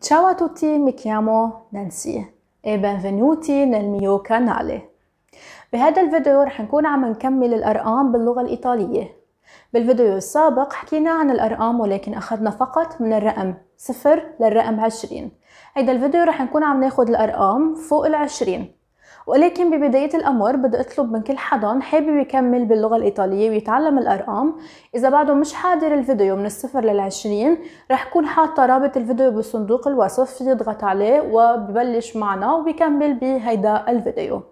Ciao a tutti, mi chiamo Nancy e benvenuti nel mio canale. بهذا الفيديو رح نكون عم نكمل الأرقام باللغة الإيطالية بالفيديو السابق حكينا عن الأرقام ولكن أخذنا فقط من الرقم صفر للرقم عشرين هيدا الفيديو رح نكون عم ناخد الأرقام فوق العشرين ولكن ببداية الأمر بدي أطلب من كل حدا حابب يكمل باللغة الإيطالية ويتعلم الأرقام إذا بعده مش حاضر الفيديو من الصفر للعشرين رح كون حاطة رابط الفيديو بصندوق الوصف يضغط عليه وببلش معنا وبيكمل بهيدا الفيديو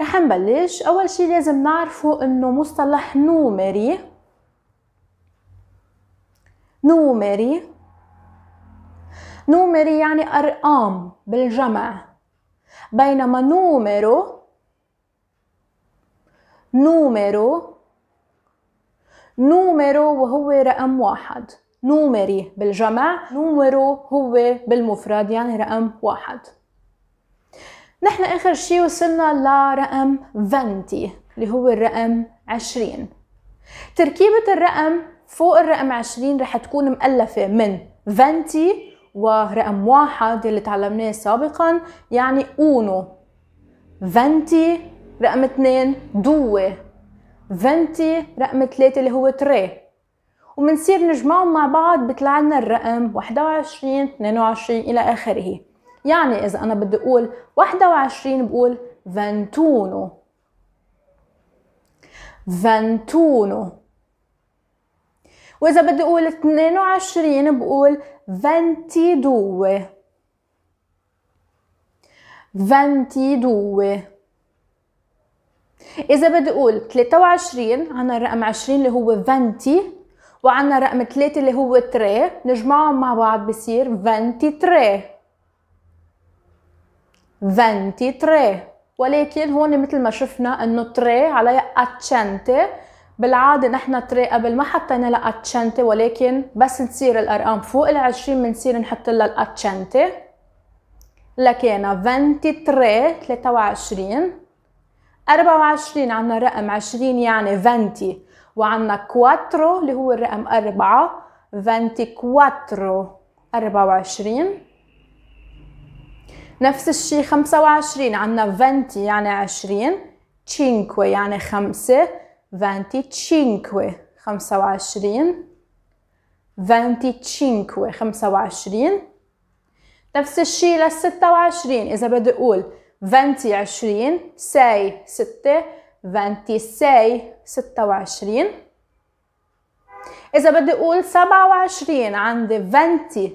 رح نبلش أول شي لازم نعرفه إنه مصطلح نومري نومري نومري يعني أرقام بالجمع بينما نومرو نومرو نومرو وهو رقم واحد نومري بالجمع نومرو هو بالمفرد يعني رقم واحد نحن آخر شي وصلنا لرقم 20 اللي هو الرقم 20 تركيبة الرقم فوق الرقم 20 رح تكون مؤلفة من 20 ورقم واحد اللي تعلمناه سابقا يعني اونو فنتي رقم اثنين دوه فنتي رقم ثلاثة اللي هو تري ومنصير نجمعهم مع بعض بيطلع لنا الرقم 21 22 إلى آخره يعني إذا أنا بدي أقول 21 بقول فنتونو فنتونو واذا بدي اقول 22 بقول 22 22 إذا بدي أقول 23 عنا الرقم 20 اللي هو 20 وعنا رقم 3 اللي هو 3 نجمعهم مع بعض بصير 23 23 ولكن هون مثل ما شفنا انه 3 عليها اتشانتي بالعاده نحن قبل ما حطينا لها ولكن بس تصير الارقام فوق العشرين منصير بنصير نحط لها الاتشنتي لكينا 23 23 24 عندنا رقم 20 يعني 20 وعندنا كواترو اللي هو الرقم 4 24 24 نفس الشيء 25 عندنا 20 يعني 20 5 يعني 5 فانتي تشينكوي خمسة وعشرين نفس الشيء للستة وعشرين إذا بدي أقول فانتي عشرين ساي ستة فانتي ساي وعشرين إذا بدي أقول وعشرين عندي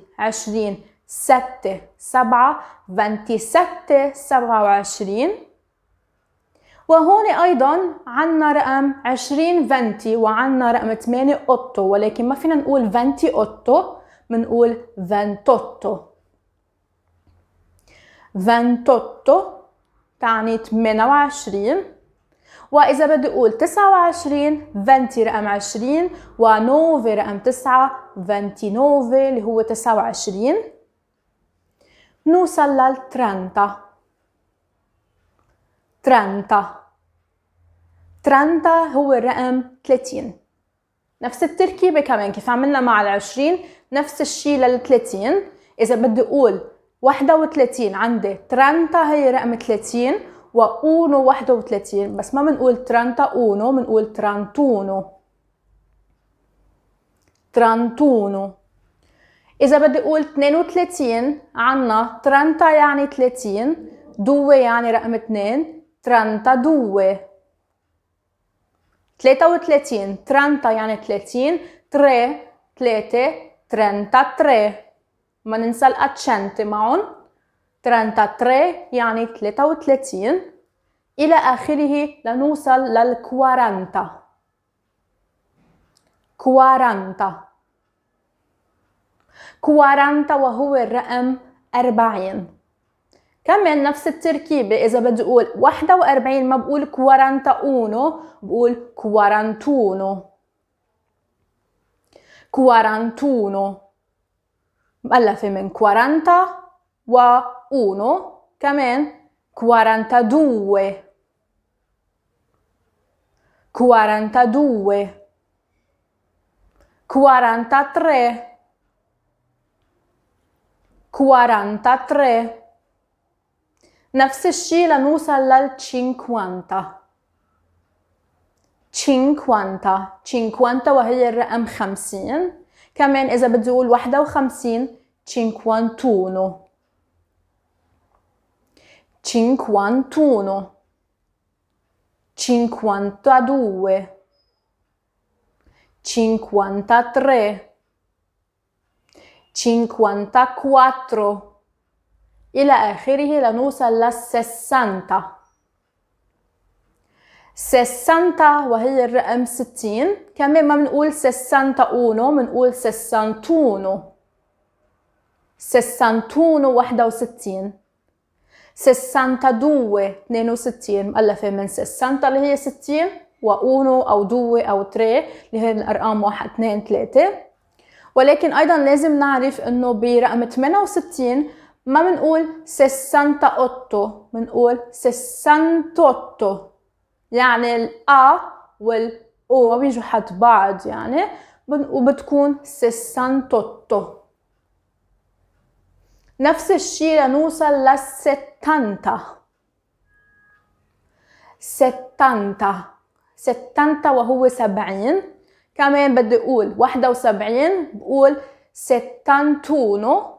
ستة سبعة فانتي ستة سبعة وعشرين وهون ايضا عنا رقم 20 فنتي وعنا رقم 8 اوتو ولكن ما فينا نقول فنتي اوتو بنقول فانتوتو فانتوتو تعني 28 وإذا بدي أقول 29 فنتي رقم 20 ونوفي رقم 9 فنتي نوفي اللي هو 29 نوصل لل 30 30 30 هو الرقم 30 نفس التركيبة كمان كيف عملنا مع العشرين نفس الشي للثلاثين إذا بدي أقول واحدة وثلاثين عندي ترانتا هي رقم ثلاثين وأونو واحدة وثلاثين بس ما بنقول ترانتا أونو بنقول ترانتونو ترانتونو إذا بدي أقول 32 عنا ترانتا يعني 30 دوة يعني رقم 2 ترانتا دوة 33 30 يعني 30 3 3 33 ما ننسى الاتشنت معهم 33 يعني 33 إلى آخره لنوصل للكوارنتا كوارنتا كوارنتا وهو الرقم 40 كمان نفس التركيبة إذا بدي أقول 41 ما بقول 41 بقول 41 41 مؤلفة من 40 و 1 كمان 42 42 43 43 نفس الشيء لنوصل لل 50 50 50 وهي الرقم 50 كمان إذا بدي أقول 51 51 51 52 53 54 إلى آخره لنوصل للسسانتا سسانتا وهي الرقم ستين كمان ما بنقول سسانتا أونو بنقول سسانتونو سسانتونو واحدة وستين سسانتا دوة اثنين وستين مؤلفة من سسانتا اللي هي ستين وأونو أو دوة أو تري اللي هي الأرقام واحد اثنين ثلاثة ولكن أيضا لازم نعرف إنه برقم 68 ما بنقول اوتو بنقول 68 يعني الأ والأو ما بيجوا حد بعض يعني وبتكون 68 نفس الشيء لنوصل للستانتا ستانتا ستانتا وهو سبعين كمان بدي أقول واحدة وسبعين بقول ستانتونو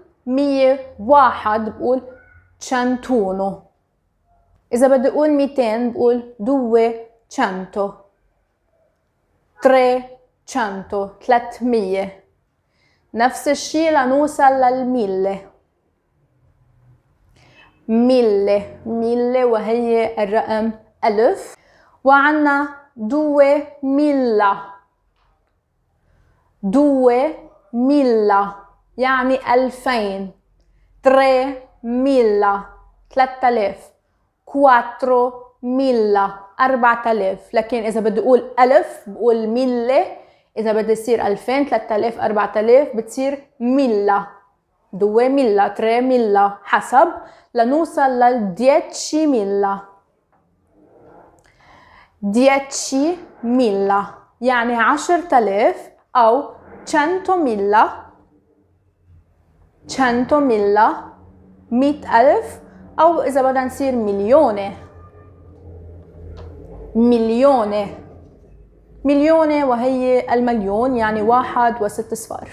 مية واحد بقول تشانتونو إذا بدي أقول ميتين بقول دوة تشانتو تري تشانتو مية نفس الشي لنوصل للميلة ميلة ميلة وهي الرقم ألف وعنا دو ميلا دو ميلا يعني ألفين تري ميلا ثلاثة آلاف كواترو ميلا أربعة آلاف لكن إذا بدي أقول ألف بقول ميلا إذا بدي يصير ألفين ثلاثة آلاف أربعة آلاف بتصير ميلا دو ميلا تري ميلا حسب لنوصل للديتشي ميلا ديتشي ميلا يعني عشرة آلاف أو تشانتو ميلا 100 مئة ألف أو إذا بدنا نصير مليونة مليونة مليونة وهي المليون يعني واحد وست صفار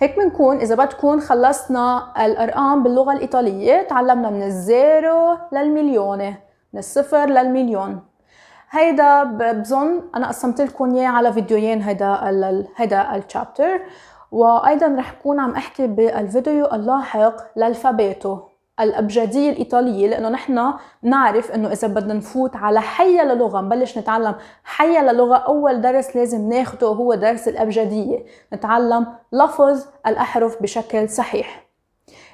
هيك بنكون إذا بدكم خلصنا الأرقام باللغة الإيطالية تعلمنا من الزيرو للمليونة من الصفر للمليون هيدا بظن أنا قسمت لكم إياه على فيديوين هيدا الـ هيدا الشابتر وايضا رح كون عم احكي بالفيديو اللاحق للفابيتو الابجديه الايطاليه لانه نحن نعرف انه اذا بدنا نفوت على حي للغه نبلش نتعلم حي للغه اول درس لازم ناخده هو درس الابجديه نتعلم لفظ الاحرف بشكل صحيح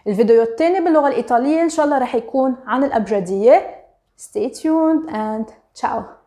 الفيديو الثاني باللغه الايطاليه ان شاء الله رح يكون عن الابجديه stay tuned and ciao